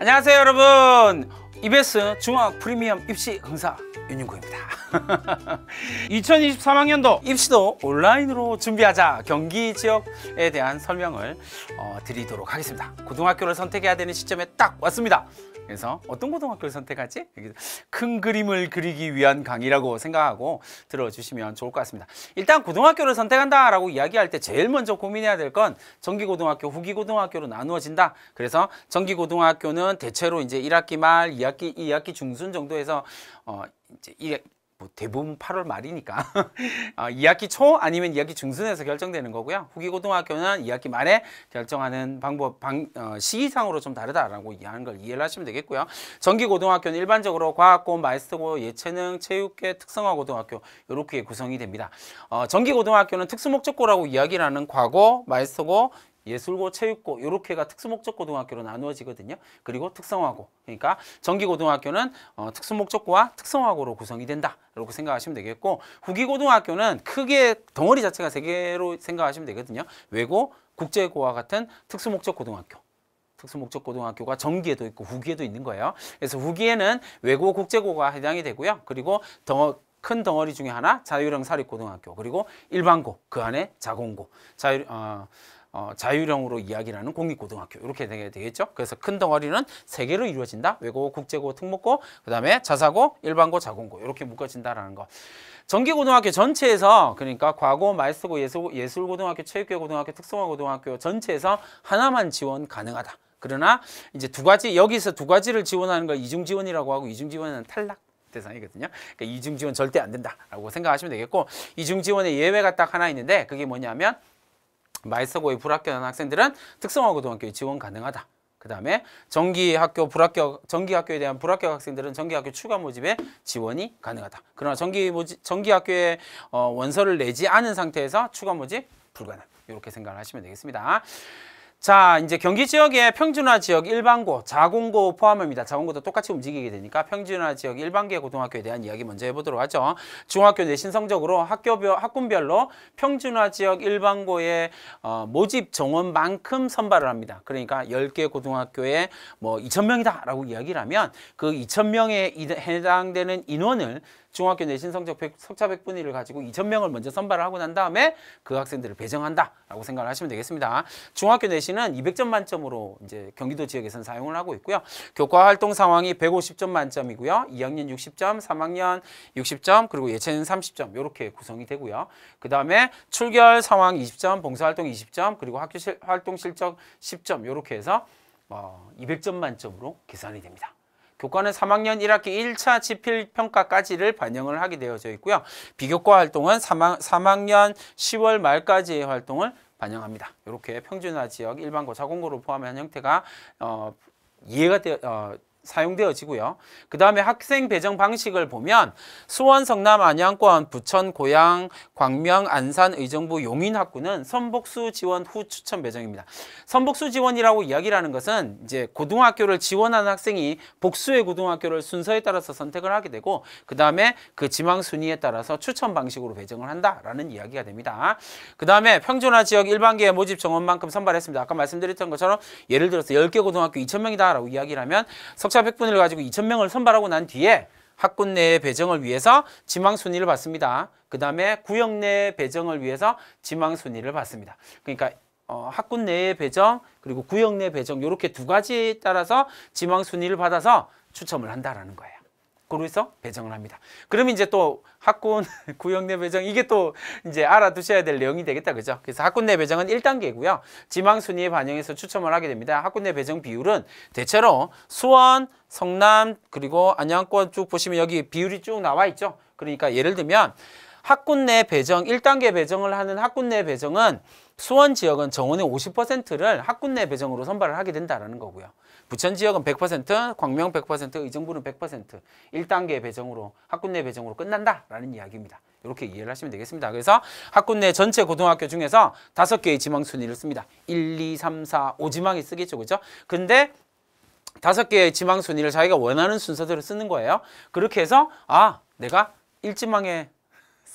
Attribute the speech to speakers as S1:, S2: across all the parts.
S1: 안녕하세요 여러분 EBS 중학 프리미엄 입시 강사 윤윤구입니다 2023학년도 입시도 온라인으로 준비하자 경기 지역에 대한 설명을 어, 드리도록 하겠습니다 고등학교를 선택해야 되는 시점에 딱 왔습니다 그래서 어떤 고등학교를 선택하지? 큰 그림을 그리기 위한 강의라고 생각하고 들어주시면 좋을 것 같습니다 일단 고등학교를 선택한다라고 이야기할 때 제일 먼저 고민해야 될 건 정기고등학교, 후기고등학교로 나누어진다 그래서 정기고등학교는 대체로 이제 1학기 말, 2학기, 2학기 중순 정도에서 어, 이제 뭐 대부분 8월 말이니까 어, 2학기 초 아니면 2학기 중순에서 결정되는 거고요. 후기 고등학교는 2학기 말에 결정하는 방법 방, 어, 시기상으로 좀 다르다라고 이해하는 걸 이해를 하시면 되겠고요. 전기 고등학교는 일반적으로 과학고, 마이스터고, 예체능, 체육계, 특성화 고등학교 이렇게 구성이 됩니다. 어, 전기 고등학교는 특수목적고라고 이야기를 하는 과고, 마이스터고, 예술고, 체육고 이렇게가 특수목적고등학교로 나누어지거든요. 그리고 특성화고 그러니까 정기고등학교는 어, 특수목적고와 특성화고로 구성이 된다 이렇게 생각하시면 되겠고 후기고등학교는 크게 덩어리 자체가 세 개로 생각하시면 되거든요. 외고, 국제고와 같은 특수목적고등학교 특수목적고등학교가 정기에도 있고 후기에도 있는 거예요. 그래서 후기에는 외고 국제고가 해당이 되고요. 그리고 더 큰 덩어리 중에 하나 자율형 사립고등학교 그리고 일반고 그 안에 자공고 자율 어, 어, 자유형으로 이야기를 하는 공립고등학교 이렇게 되게 되겠죠. 그래서 큰 덩어리는 세 개로 이루어진다. 외고, 국제고, 특목고, 그다음에 자사고, 일반고, 자공고 이렇게 묶어진다라는 거. 전기고등학교 전체에서 그러니까 과거, 말쓰고, 예술, 예술고등학교, 체육계 고등학교, 특성화고등학교 전체에서 하나만 지원 가능하다. 그러나 이제 두 가지 여기서 두 가지를 지원하는 걸 이중 지원이라고 하고 이중 지원은 탈락 대상이거든요. 그러니까 이중 지원 절대 안 된다라고 생각하시면 되겠고 이중 지원의 예외가 딱 하나 있는데 그게 뭐냐면 말서고의 불합격한 학생들은 특성화고등학교에 지원 가능하다. 그 다음에 정기학교 불합격, 정기학교에 대한 불합격 학생들은 정기학교 추가 모집에 지원이 가능하다. 그러나 정기 모집, 정기학교에 어, 원서를 내지 않은 상태에서 추가 모집 불가능. 이렇게 생각을 하시면 되겠습니다. 자 이제 경기 지역의 평준화 지역 일반고 자공고 포함합니다. 자공고도 똑같이 움직이게 되니까 평준화 지역 일반계 고등학교에 대한 이야기 먼저 해보도록 하죠. 중학교 내신 성적으로 학교별 학군별로 평준화 지역 일반고의 어, 모집 정원만큼 선발을 합니다. 그러니까 10개 고등학교에 뭐 2천 명이다라고 이야기를 하면 그 2천 명에 해당되는 인원을 중학교 내신 성적 백, 석차 백분위를 가지고 2,000명을 먼저 선발을 하고 난 다음에 그 학생들을 배정한다라고 생각을 하시면 되겠습니다. 중학교 내신은 200점 만점으로 이제 경기도 지역에서는 사용을 하고 있고요. 교과 활동 상황이 150점 만점이고요. 2학년 60점, 3학년 60점, 그리고 예체능 30점 이렇게 구성이 되고요. 그 다음에 출결 상황 20점, 봉사활동 20점, 그리고 학교 실, 활동 실적 10점 이렇게 해서 어, 200점 만점으로 계산이 됩니다. 교과는 3학년 1학기 1차 지필평가까지를 반영을 하게 되어져 있고요. 비교과 활동은 3학, 3학년 10월 말까지의 활동을 반영합니다. 이렇게 평준화 지역 일반고 자공고로 포함한 형태가 어, 이해가 되어 어, 사용되어지고요. 그 다음에 학생 배정 방식을 보면 수원, 성남, 안양권, 부천, 고양, 광명, 안산, 의정부, 용인학구는 선복수 지원 후 추천 배정입니다. 선복수 지원이라고 이야기하는 것은 이제 고등학교를 지원하는 학생이 복수의 고등학교를 순서에 따라서 선택을 하게 되고 그 다음에 그 지망 순위에 따라서 추천 방식으로 배정을 한다라는 이야기가 됩니다. 그 다음에 평준화 지역 일반계의 모집 정원만큼 선발했습니다. 아까 말씀드렸던 것처럼 예를 들어서 열 개 고등학교 이천 명이다라고 이야기를 하면 석사 100분을 가지고 2,000명을 선발하고 난 뒤에 학군 내 배정을 위해서 지망 순위를 받습니다. 그 다음에 구역 내 배정을 위해서 지망 순위를 받습니다. 그러니까 어, 학군 내 배정 그리고 구역 내 배정 이렇게 두 가지 따라서 지망 순위를 받아서 추첨을 한다라는 거예요. 그래서 배정을 합니다. 그러면 이제 또 학군 구역 내 배정 이게 또 이제 알아두셔야 될 내용이 되겠다 그죠? 그래서 학군 내 배정은 1단계고요. 지망 순위에 반영해서 추첨을 하게 됩니다. 학군 내 배정 비율은 대체로 수원, 성남 그리고 안양권 쭉 보시면 여기 비율이 쭉 나와 있죠. 그러니까 예를 들면 학군 내 배정, 1단계 배정을 하는 학군 내 배정은 수원 지역은 정원의 50%를 학군 내 배정으로 선발을 하게 된다는 거고요. 부천 지역은 100%, 광명 100%, 의정부는 100% 1단계 배정으로 학군 내 배정으로 끝난다라는 이야기입니다. 이렇게 이해를 하시면 되겠습니다. 그래서 학군 내 전체 고등학교 중에서 다섯 개의 지망 순위를 씁니다. 1, 2, 3, 4, 5지망이 쓰겠죠. 그죠? 근데 다섯 개의 지망 순위를 자기가 원하는 순서대로 쓰는 거예요. 그렇게 해서 아, 내가 1지망에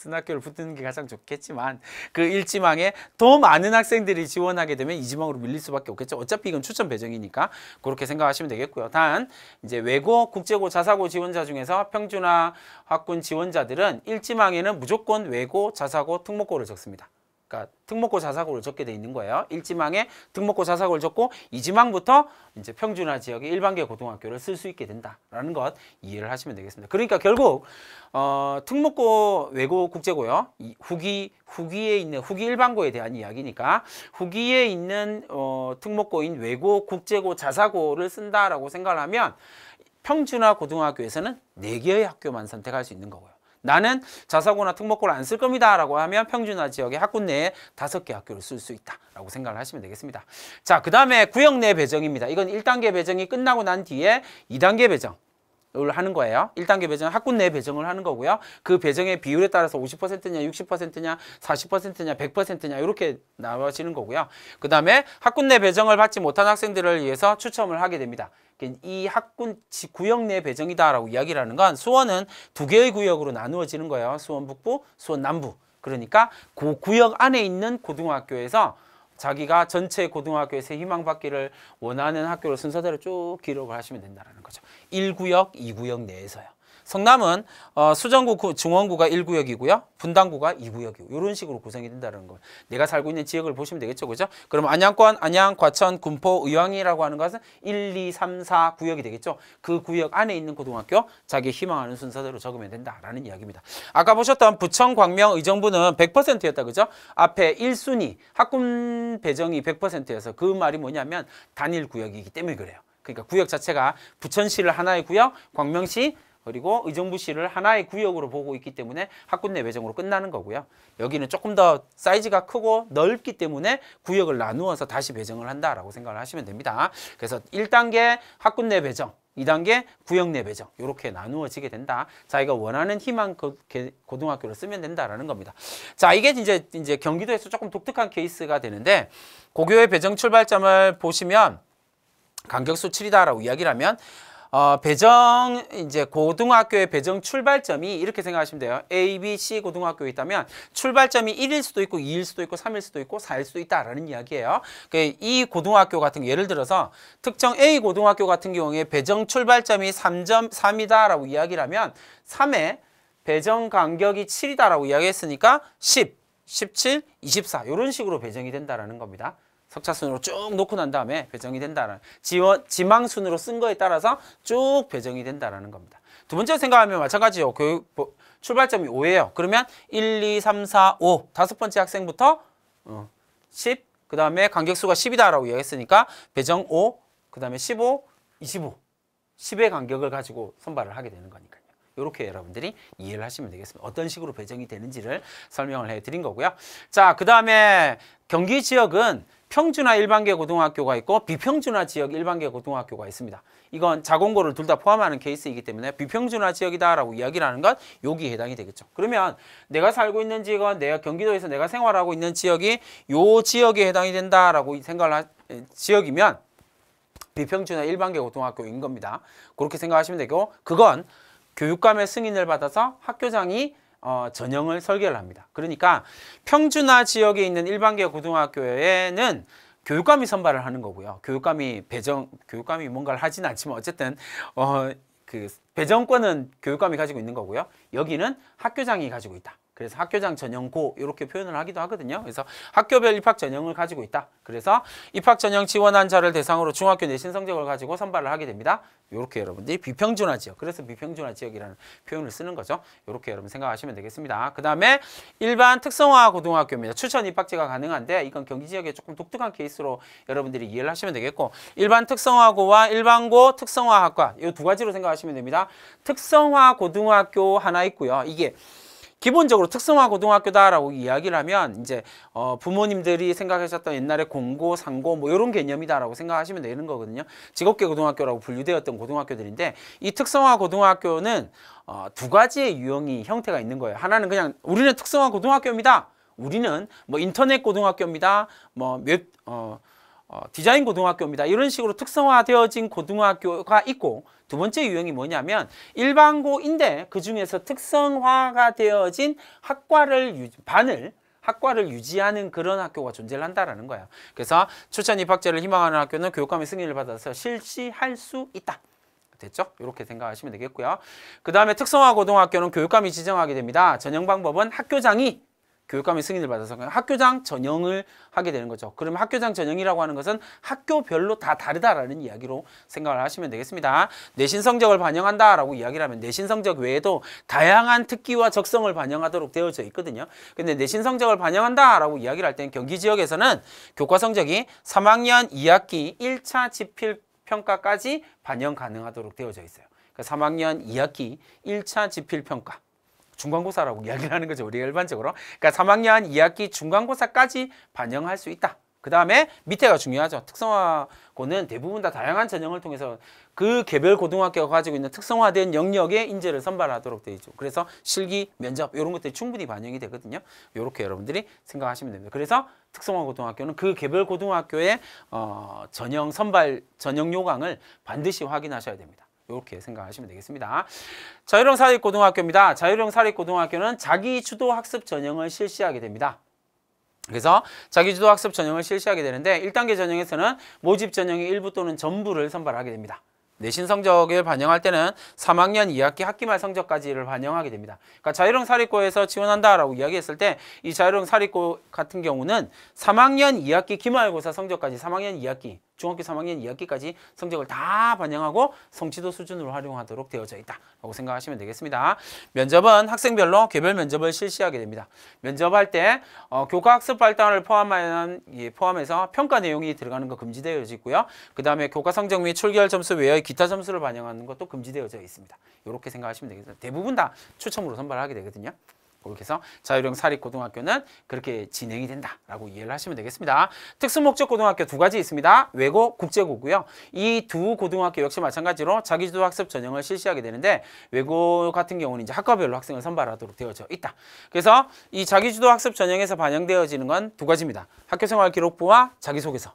S1: 스학교를 붙는 게 가장 좋겠지만 그 1지망에 더 많은 학생들이 지원하게 되면 2지망으로 밀릴 수밖에 없겠죠. 어차피 이건 추천 배정이니까 그렇게 생각하시면 되겠고요. 단 이제 외고, 국제고, 자사고 지원자 중에서 평준화 학군 지원자들은 1지망에는 무조건 외고, 자사고, 특목고를 적습니다. 그러니까 특목고 자사고를 적게 돼 있는 거예요. 1지망에 특목고 자사고를 적고 2지망부터 이제 평준화 지역의 일반계 고등학교를 쓸 수 있게 된다라는 것 이해를 하시면 되겠습니다. 그러니까 결국 어, 특목고 외고 국제고요. 이, 후기 후기에 있는 후기 일반고에 대한 이야기니까 후기에 있는 어, 특목고인 외고 국제고 자사고를 쓴다라고 생각을 하면 평준화 고등학교에서는 4개의 학교만 선택할 수 있는 거고요. 나는 자사고나 특목고를 안 쓸 겁니다 라고 하면 평준화 지역의 학군 내에 다섯 개 학교를 쓸 수 있다라고 생각을 하시면 되겠습니다. 자, 그 다음에 구역 내 배정입니다. 이건 일단계 배정이 끝나고 난 뒤에 이단계 배정 을 하는 거예요. 1단계 배정, 학군 내 배정을 하는 거고요. 그 배정의 비율에 따라서 50%냐, 60%냐, 40%냐, 100%냐 이렇게 나와지는 거고요. 그 다음에 학군 내 배정을 받지 못한 학생들을 위해서 추첨을 하게 됩니다. 이 학군 구역 내 배정이다라고 이야기를 하는 건 수원은 두 개의 구역으로 나누어지는 거예요. 수원 북부, 수원 남부. 그러니까 그 구역 안에 있는 고등학교에서 자기가 전체 고등학교에서 희망받기를 원하는 학교로 순서대로 쭉 기록을 하시면 된다는 거죠. 1구역, 2구역 내에서요. 성남은 어, 수정구, 중원구가 1구역이고요. 분당구가 2구역이고 이런 식으로 구성이 된다는 거. 내가 살고 있는 지역을 보시면 되겠죠. 그죠? 그럼 안양권, 안양, 과천, 군포, 의왕이라고 하는 것은 1, 2, 3, 4 구역이 되겠죠. 그 구역 안에 있는 고등학교 자기 희망하는 순서대로 적으면 된다라는 이야기입니다. 아까 보셨던 부천, 광명, 의정부는 100%였다. 그죠? 앞에 1순위 학군 배정이 100%여서 그 말이 뭐냐면 단일 구역이기 때문에 그래요. 그러니까 구역 자체가 부천시를 하나의 구역, 광명시 그리고 의정부시를 하나의 구역으로 보고 있기 때문에 학군 내 배정으로 끝나는 거고요. 여기는 조금 더 사이즈가 크고 넓기 때문에 구역을 나누어서 다시 배정을 한다라고 생각을 하시면 됩니다. 그래서 1단계 학군 내 배정, 2단계 구역 내 배정 이렇게 나누어지게 된다. 자기가 원하는 희망 고등학교를 쓰면 된다라는 겁니다. 자 이게 이제 이제 경기도에서 조금 독특한 케이스가 되는데 고교의 배정 출발점을 보시면 간격수 7이다라고 이야기를 하면 어, 배정 이제 고등학교의 배정 출발점이 이렇게 생각하시면 돼요. A, B, C 고등학교에 있다면 출발점이 1일 수도 있고 2일 수도 있고 3일 수도 있고 4일 수도 있다라는 이야기예요. 그 이 고등학교 같은 예를 들어서 특정 A 고등학교 같은 경우에 배정 출발점이 3.3이다라고 이야기라면 3에 배정 간격이 7이다라고 이야기했으니까 10, 17, 24 이런 식으로 배정이 된다라는 겁니다. 석차순으로쭉 놓고 난 다음에 배정이 된다는 지원, 지망순으로 쓴 거에 따라서 쭉 배정이 된다는 겁니다. 두 번째 생각하면 마찬가지요. 교육 출발점이 5예요. 그러면 1, 2, 3, 4, 5 다섯 번째 학생부터 어, 10, 그 다음에 간격수가 10이다라고 이야기했으니까 배정 5, 그 다음에 15, 25 10의 간격을 가지고 선발을 하게 되는 거니까요. 이렇게 여러분들이 이해를 하시면 되겠습니다. 어떤 식으로 배정이 되는지를 설명을 해드린 거고요. 자, 그 다음에 경기 지역은 평준화 일반계 고등학교가 있고 비평준화 지역 일반계 고등학교가 있습니다. 이건 자공고를 둘 다 포함하는 케이스이기 때문에 비평준화 지역이다라고 이야기를 하는 건 여기에 해당이 되겠죠. 그러면 내가 살고 있는 지역은 내가 경기도에서 내가 생활하고 있는 지역이 요 지역에 해당이 된다라고 생각을 하, 지역이면 비평준화 일반계 고등학교인 겁니다. 그렇게 생각하시면 되고 그건 교육감의 승인을 받아서 학교장이 어, 전형을 설계를 합니다. 그러니까 평준화 지역에 있는 일반계 고등학교에는 교육감이 선발을 하는 거고요. 교육감이 배정, 교육감이 뭔가를 하진 않지만 어쨌든 어, 그 배정권은 교육감이 가지고 있는 거고요. 여기는 학교장이 가지고 있다. 그래서 학교장 전형고 이렇게 표현을 하기도 하거든요. 그래서 학교별 입학 전형을 가지고 있다. 그래서 입학 전형 지원한 자를 대상으로 중학교 내신 성적을 가지고 선발을 하게 됩니다. 이렇게 여러분들이 비평준화 지역, 그래서 비평준화 지역이라는 표현을 쓰는 거죠. 이렇게 여러분 생각하시면 되겠습니다. 그 다음에 일반 특성화 고등학교입니다. 추천 입학제가 가능한데 이건 경기 지역에 조금 독특한 케이스로 여러분들이 이해를 하시면 되겠고 일반 특성화고와 일반고 특성화학과 이 두 가지로 생각하시면 됩니다. 특성화 고등학교 하나 있고요. 이게 기본적으로 특성화 고등학교다라고 이야기를 하면 이제 어 부모님들이 생각하셨던 옛날에 공고, 상고 뭐 이런 개념이다라고 생각하시면 되는 거거든요. 직업계 고등학교라고 분류되었던 고등학교들인데 이 특성화 고등학교는 어 두 가지의 유형이 형태가 있는 거예요. 하나는 그냥 우리는 특성화 고등학교입니다. 우리는 뭐 인터넷 고등학교입니다. 뭐 몇 어 어, 디자인 고등학교입니다. 이런 식으로 특성화되어진 고등학교가 있고 두 번째 유형이 뭐냐면 일반고인데 그중에서 특성화가 되어진 학과를 유지, 반을 학과를 유지하는 그런 학교가 존재를 한다라는 거예요. 그래서 출천 입학제를 희망하는 학교는 교육감의 승인을 받아서 실시할 수 있다. 됐죠? 이렇게 생각하시면 되겠고요. 그 다음에 특성화 고등학교는 교육감이 지정하게 됩니다. 전형 방법은 학교장이 교육감의 승인을 받아서 학교장 전형을 하게 되는 거죠. 그러면 학교장 전형이라고 하는 것은 학교별로 다 다르다라는 이야기로 생각을 하시면 되겠습니다. 내신 성적을 반영한다라고 이야기를 하면 내신 성적 외에도 다양한 특기와 적성을 반영하도록 되어져 있거든요. 근데 내신 성적을 반영한다라고 이야기를 할 때는 경기 지역에서는 교과 성적이 3학년 2학기 1차 지필 평가까지 반영 가능하도록 되어져 있어요. 그러 그러니까 3학년 2학기 1차 지필 평가 중간고사라고 이야기를 하는 거죠. 우리가 일반적으로. 그러니까 3학년 2학기 중간고사까지 반영할 수 있다. 그 다음에 밑에가 중요하죠. 특성화고는 대부분 다 다양한 전형을 통해서 그 개별 고등학교가 가지고 있는 특성화된 영역의 인재를 선발하도록 되어 있죠. 그래서 실기, 면접 이런 것들이 충분히 반영이 되거든요. 이렇게 여러분들이 생각하시면 됩니다. 그래서 특성화 고등학교는 그 개별 고등학교의 어, 전형 선발, 전형 요강을 반드시 확인하셔야 됩니다. 이렇게 생각하시면 되겠습니다. 자율형 사립고등학교입니다. 자율형 사립고등학교는 자기주도 학습 전형을 실시하게 됩니다. 그래서 자기주도 학습 전형을 실시하게 되는데 1단계 전형에서는 모집 전형의 일부 또는 전부를 선발하게 됩니다. 내신 성적을 반영할 때는 3학년 2학기 학기말 성적까지를 반영하게 됩니다. 그러니까 자율형 사립고에서 지원한다라고 이야기했을 때 이 자율형 사립고 같은 경우는 3학년 2학기 기말고사 성적까지 3학년 2학기 중학교 3학년 2학기까지 성적을 다 반영하고 성취도 수준으로 활용하도록 되어져 있다라고 생각하시면 되겠습니다. 면접은 학생별로 개별 면접을 실시하게 됩니다. 면접할 때 어, 교과학습 발달을 포함한, 예, 포함해서 평가 내용이 들어가는 거 금지되어 있고요. 그 다음에 교과 성적 및 출결 점수 외의 기타 점수를 반영하는 것도 금지되어 있습니다. 이렇게 생각하시면 되겠습니다. 대부분 다 추첨으로 선발하게 되거든요. 그렇게 해서 자율형 사립고등학교는 그렇게 진행이 된다라고 이해를 하시면 되겠습니다. 특수목적 고등학교 두 가지 있습니다. 외고, 국제고고요. 이 두 고등학교 역시 마찬가지로 자기주도 학습 전형을 실시하게 되는데 외고 같은 경우는 이제 학과별로 학생을 선발하도록 되어져 있다. 그래서 이 자기주도 학습 전형에서 반영되어지는 건 두 가지입니다. 학교생활 기록부와 자기소개서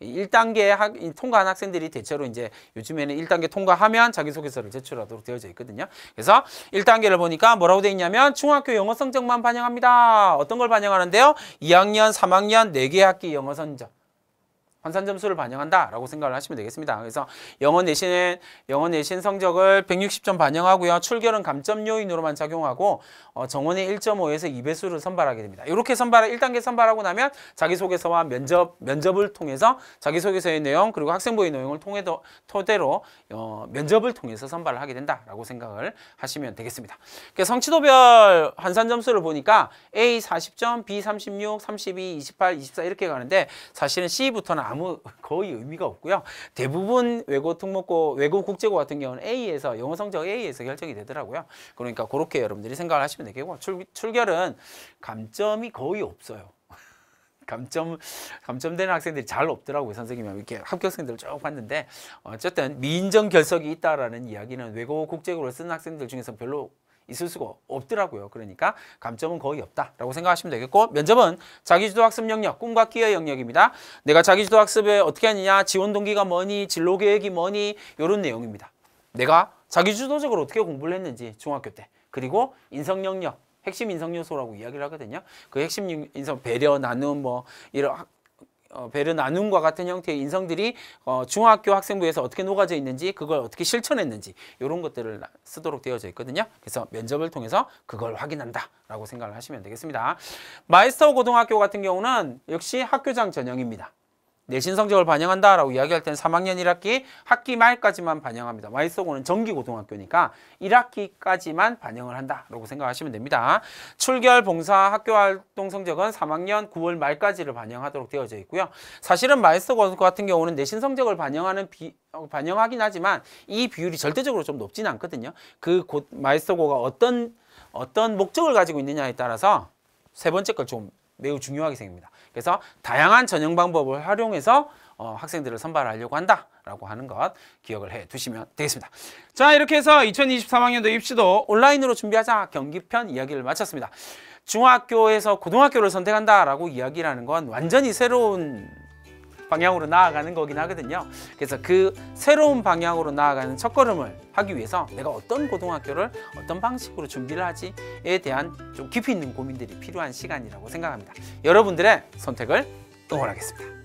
S1: 일단계 통과한 학생들이 대체로 이제 요즘에는 일단계 통과하면 자기소개서를 제출하도록 되어져 있거든요. 그래서 일단계를 보니까 뭐라고 되어 있냐면 중학교 영어 성적만 반영합니다. 어떤 걸 반영하는데요? 이학년삼학년 4개 학기 영어 성적. 환산 점수를 반영한다라고 생각을 하시면 되겠습니다. 그래서 영어 내신 영어 내신 성적을 160점 반영하고요. 출결은 감점 요인으로만 작용하고 어, 정원의 1.5에서 2배수를 선발하게 됩니다. 이렇게 선발 1단계 선발하고 나면 자기소개서와 면접 면접을 통해서 자기소개서의 내용 그리고 학생부의 내용을 통해 도 토대로 어, 면접을 통해서 선발을 하게 된다라고 생각을 하시면 되겠습니다. 그러니까 성취도별 환산 점수를 보니까 A 40점, B 36, 32, 28, 24 이렇게 가는데 사실은 C부터는 아무 거의 의미가 없고요. 대부분 외고 특목고 외고 국제고 같은 경우는 A에서 영어 성적 A에서 결정이 되더라고요. 그러니까 그렇게 여러분들이 생각을 하시면 되겠고 출, 출결은 감점이 거의 없어요. 감점 감점되는 학생들이 잘 없더라고요 선생님이 이렇게 합격생들을 쭉 봤는데 어쨌든 미인정 결석이 있다라는 이야기는 외고 국제고를 쓴 학생들 중에서 별로 있을 수가 없더라고요. 그러니까 감점은 거의 없다라고 생각하시면 되겠고 면접은 자기주도 학습 영역, 꿈과 끼의 영역입니다. 내가 자기주도 학습에 어떻게 하느냐, 지원 동기가 뭐니, 진로 계획이 뭐니 이런 내용입니다. 내가 자기주도적으로 어떻게 공부를 했는지 중학교 때 그리고 인성 영역, 핵심 인성 요소라고 이야기를 하거든요. 그 핵심 인성 배려, 나눔 뭐 이런 어, 베르 나눔과 같은 형태의 인성들이 어, 중학교 학생부에서 어떻게 녹아져 있는지 그걸 어떻게 실천했는지 이런 것들을 쓰도록 되어져 있거든요. 그래서 면접을 통해서 그걸 확인한다라고 생각을 하시면 되겠습니다. 마이스터 고등학교 같은 경우는 역시 학교장 전형입니다. 내신 성적을 반영한다라고 이야기할 때는 3학년 1학기 학기 말까지만 반영합니다. 마이소고는 정기고등학교니까 1학기까지만 반영을 한다라고 생각하시면 됩니다. 출결 봉사 학교활동 성적은 3학년 9월 말까지를 반영하도록 되어져 있고요. 사실은 마이소고 같은 경우는 내신 성적을 반영하는 비, 어, 반영하긴 하지만 이 비율이 절대적으로 좀 높진 않거든요. 그 마이소고가 어떤 어떤 목적을 가지고 있느냐에 따라서 세 번째 걸 좀 매우 중요하게 생깁니다. 그래서 다양한 전형 방법을 활용해서 어, 학생들을 선발하려고 한다라고 하는 것 기억을 해 두시면 되겠습니다. 자 이렇게 해서 2023학년도 입시도 온라인으로 준비하자 경기편 이야기를 마쳤습니다. 중학교에서 고등학교를 선택한다라고 이야기라는 건 완전히 새로운 방향으로 나아가는 거긴 하거든요. 그래서 그 새로운 방향으로 나아가는 첫걸음을 하기 위해서 내가 어떤 고등학교를 어떤 방식으로 준비를 하지에 대한 좀 깊이 있는 고민들이 필요한 시간이라고 생각합니다. 여러분들의 선택을 응원하겠습니다.